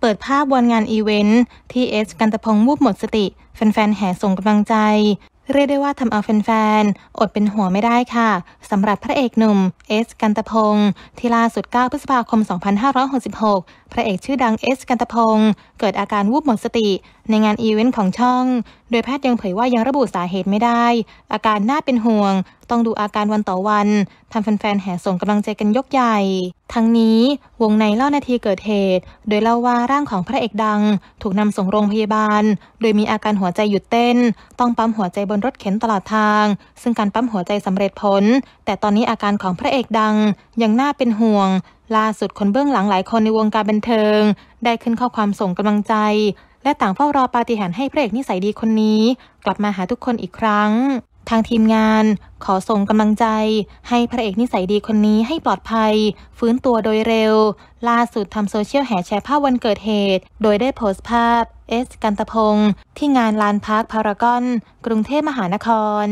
เปิดภาพวันงานอีเวนต์ที่เอสกันตพงวูบหมดสติแฟนๆแห่ส่งกำลังใจ เรียกได้ว่าทำเอาแฟนๆอดเป็นหัวไม่ได้ค่ะสำหรับพระเอกหนุ่มเอสกันตพงที่ล่าสุด9พฤษภาคม2566พระเอกชื่อดังเอสกันตพงเกิดอาการวูบหมดสติ ในงานอีเวนต์ของช่อง โดยแพทย์ยังเผยว่ายังระบุสาเหตุไม่ได้ อาการน่าเป็นห่วงต้องดูอาการวันต่อวันทำแฟนๆแห่ส่งกำลังใจกันยกใหญ่ ทั้งนี้วงในเล่านาทีเกิดเหตุ โดยเล่าว่าร่างของพระเอกดังถูกนำส่งโรงพยาบาล โดยมีอาการหัวใจหยุดเต้น ต้องปั๊มหัวใจบนรถเข็นตลอดทาง ซึ่งการปั๊มหัวใจสำเร็จผล แต่ตอนนี้อาการของพระเอกดังยังน่าเป็นห่วง ล่าสุดคนเบื้องหลังหลายคนในวงการบันเทิงได้ขึ้นข้อความส่งกำลังใจ และต่างเฝ้ารอปาฏิหาริย์ให้พระเอกนิสัยดีคนนี้ กลับมาหาทุกคนอีกครั้งทางทีมงาน ขอส่งกำลังใจให้พระเอกนิสัยดีคนนี้ให้ปลอดภัย ฟื้นตัวโดยเร็ว ล่าสุดทำโซเชียลแห่แชร์ภาพวันเกิดเหตุ โดยได้โพสต์ภาพ เอสกันตพงศ์ที่งานลานพาร์คพารากอนกรุงเทพมหานคร